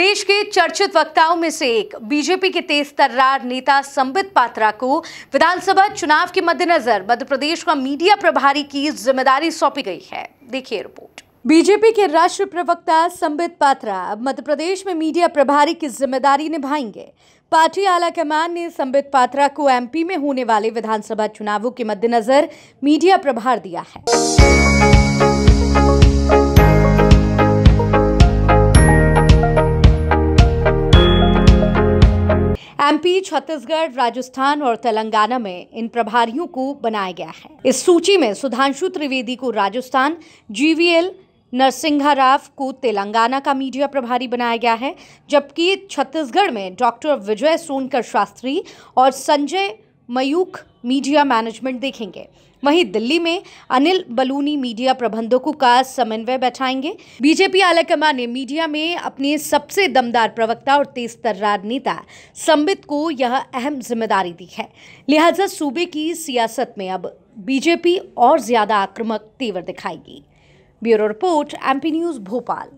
देश के चर्चित वक्ताओं में से एक बीजेपी के तेज तर्रार नेता संबित पात्रा को विधानसभा चुनाव के मद्देनजर मध्य प्रदेश का मीडिया प्रभारी की जिम्मेदारी सौंपी गई है देखिए रिपोर्ट बीजेपी के राष्ट्रीय प्रवक्ता संबित पात्रा अब मध्य प्रदेश में मीडिया प्रभारी की जिम्मेदारी निभाएंगे पार्टी आला कमान ने संबित पात्रा को एमपी में होने वाले विधानसभा चुनावों के मद्देनजर मीडिया प्रभार दिया है एमपी छत्तीसगढ़ राजस्थान और तेलंगाना में इन प्रभारियों को बनाया गया है इस सूची में सुधांशु त्रिवेदी को राजस्थान जीवीएल नरसिंहा राव को तेलंगाना का मीडिया प्रभारी बनाया गया है जबकि छत्तीसगढ़ में डॉक्टर विजय सोनकर शास्त्री और संजय मयूख मीडिया मैनेजमेंट देखेंगे वहीं दिल्ली में अनिल बलूनी मीडिया प्रबंधकों का समन्वय बैठाएंगे बीजेपी आलाकमान ने मीडिया में अपने सबसे दमदार प्रवक्ता और तेज तर्रार नेता संबित को यह अहम जिम्मेदारी दी है लिहाजा सूबे की सियासत में अब बीजेपी और ज्यादा आक्रामक तेवर दिखाएगी bureau report MP news Bhopal